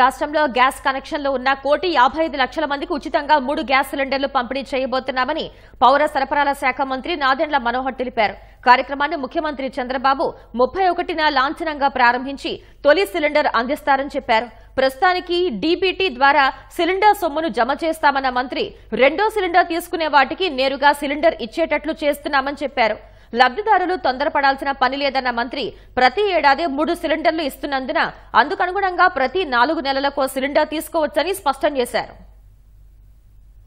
రాష్ట్రంలో గ్యాస్ కనెక్షన్లు ఉన్న కోటి యాభై ఐదు లక్షల మందికి ఉచితంగా మూడు గ్యాస్ సిలిండర్లు పంపిణీ చేయబోతున్నామని పౌర సరఫరాల శాఖ మంత్రి నాదెండ్ల మనోహర్ తెలిపారు కార్యక్రమాన్ని ముఖ్యమంత్రి చంద్రబాబు ముప్పై ఒకటిన లాంఛనంగా ప్రారంభించి తొలి సిలిండర్ అందిస్తారని చెప్పారు ప్రస్తుతానికి డీబీటీ ద్వారా సిలిండర్ సొమ్మును జమ చేస్తామన్న మంత్రి రెండో సిలిండర్ తీసుకునే వాటికి నేరుగా సిలిండర్ ఇచ్చేటట్లు చేస్తున్నామని చెప్పారు లబ్దిదారులు తొందరపడాల్సిన పని లేదన్న మంత్రి ప్రతి ఏడాది మూడు సిలిండర్లు ఇస్తున్నందున అందుకనుగుణంగా ప్రతి నాలుగు నెలలకు సిలిండర్ తీసుకోవచ్చని స్పష్టం చేశారు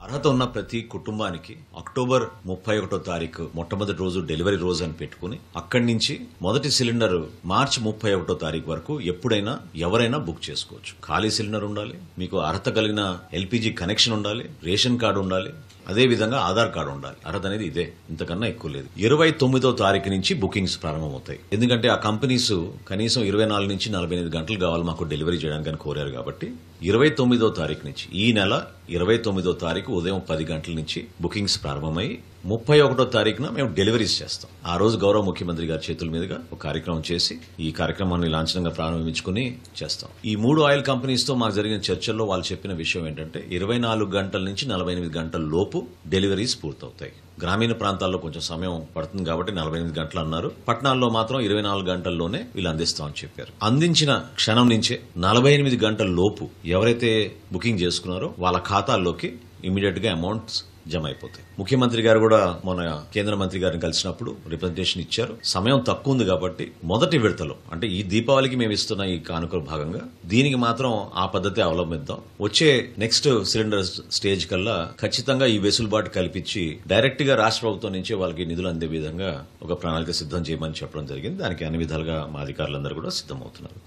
అర్హత ఉన్న ప్రతి కుటుంబానికి అక్టోబర్ ముప్పై ఒకటో తారీఖు మొట్టమొదటి రోజు డెలివరీ రోజు అని పెట్టుకుని అక్కడి నుంచి మొదటి సిలిండర్ మార్చి ముప్పై ఒకటో తారీఖు వరకు ఎప్పుడైనా ఎవరైనా బుక్ చేసుకోవచ్చు ఖాళీ సిలిండర్ ఉండాలి మీకు అర్హత కలిగిన ఎల్పీజీ కనెక్షన్ ఉండాలి రేషన్ కార్డు ఉండాలి అదేవిధంగా ఆధార్ కార్డు ఉండాలి అర్హత అనేది ఇదే ఇంతకన్నా ఎక్కువ లేదు ఇరవై తొమ్మిదో తారీఖు నుంచి బుకింగ్స్ ప్రారంభమవుతాయి ఎందుకంటే ఆ కంపెనీస్ కనీసం ఇరవై నాలుగు నుంచి నలభై ఎనిమిది గంటలు కావాలి మాకు డెలివరీ చేయడానికి కోరారు కాబట్టి ఇరవై తొమ్మిదో తారీఖు నుంచి ఈ నెల ఇరవై తొమ్మిదో తారీఖు ఉదయం పది గంటల నుంచి బుకింగ్స్ ప్రారంభమై ముప్పై ఒకటో తారీఖున మేము డెలివరీస్ చేస్తాం ఆ రోజు గౌరవ ముఖ్యమంత్రి గారి చేతుల మీదుగా ఒక కార్యక్రమం చేసి ఈ కార్యక్రమాన్ని లాంఛనంగా ప్రారంభించుకుని చేస్తాం ఈ మూడు ఆయిల్ కంపెనీస్తో మాకు జరిగిన చర్చల్లో వాళ్ళు చెప్పిన విషయం ఏంటంటే ఇరవై నాలుగు గంటల నుంచి నలభై ఎనిమిది గంటల లోపు డెలివరీస్ పూర్తవుతాయి గ్రామీణ ప్రాంతాల్లో కొంచెం సమయం పడుతుంది కాబట్టి నలభై ఎనిమిది గంటలు అన్నారు పట్టణాల్లో మాత్రం ఇరవై నాలుగు గంటల్లోనే వీళ్ళు అందిస్తామని చెప్పారు అందించిన క్షణం నుంచే నలభై ఎనిమిది గంటల లోపు ఎవరైతే బుకింగ్ చేసుకున్నారో వాళ్ళ ఖాతాల్లోకి ఇమీడియట్ గా అమౌంట్స్ జమ అయిపోతాయి ముఖ్యమంత్రి గారు కూడా మన కేంద్ర మంత్రి గారిని కలిసినప్పుడు రిప్రజెంటేషన్ ఇచ్చారు సమయం తక్కువ ఉంది కాబట్టి మొదటి విడతలో అంటే ఈ దీపావళికి మేము ఇస్తున్న ఈ కానుకల భాగంగా దీనికి మాత్రం ఆ పద్ధతి అవలంబిద్దాం వచ్చే నెక్స్ట్ సిలిండర్ స్టేజ్ కల్లా ఖచ్చితంగా ఈ వెసులుబాటు కల్పించి డైరెక్ట్ గా రాష్ట్ర ప్రభుత్వం నుంచే వాళ్ళకి నిధులు అందే విధంగా ఒక ప్రణాళిక సిద్ధం చేయమని చెప్పడం జరిగింది దానికి అన్ని విధాలుగా మా అధికారులందరూ కూడా సిద్ధమవుతున్నారు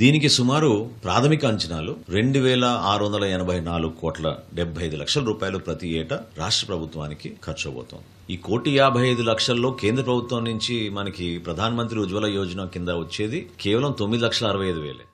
దీనికి సుమారు ప్రాథమిక అంచనాలు రెండు వేల ఆరు వందల ఎనభై నాలుగు కోట్ల డెబ్బై ఐదు లక్షల రూపాయలు ప్రతి ఏటా రాష్ట్ర ప్రభుత్వానికి ఖర్చు అవుతోంది ఈ కోటి యాభై ఐదు లక్షల్లో కేంద్ర ప్రభుత్వం నుంచి మనకి ప్రధానమంత్రి ఉజ్వల యోజన కింద వచ్చేది కేవలం తొమ్మిది లక్షల అరవై ఐదు వేలే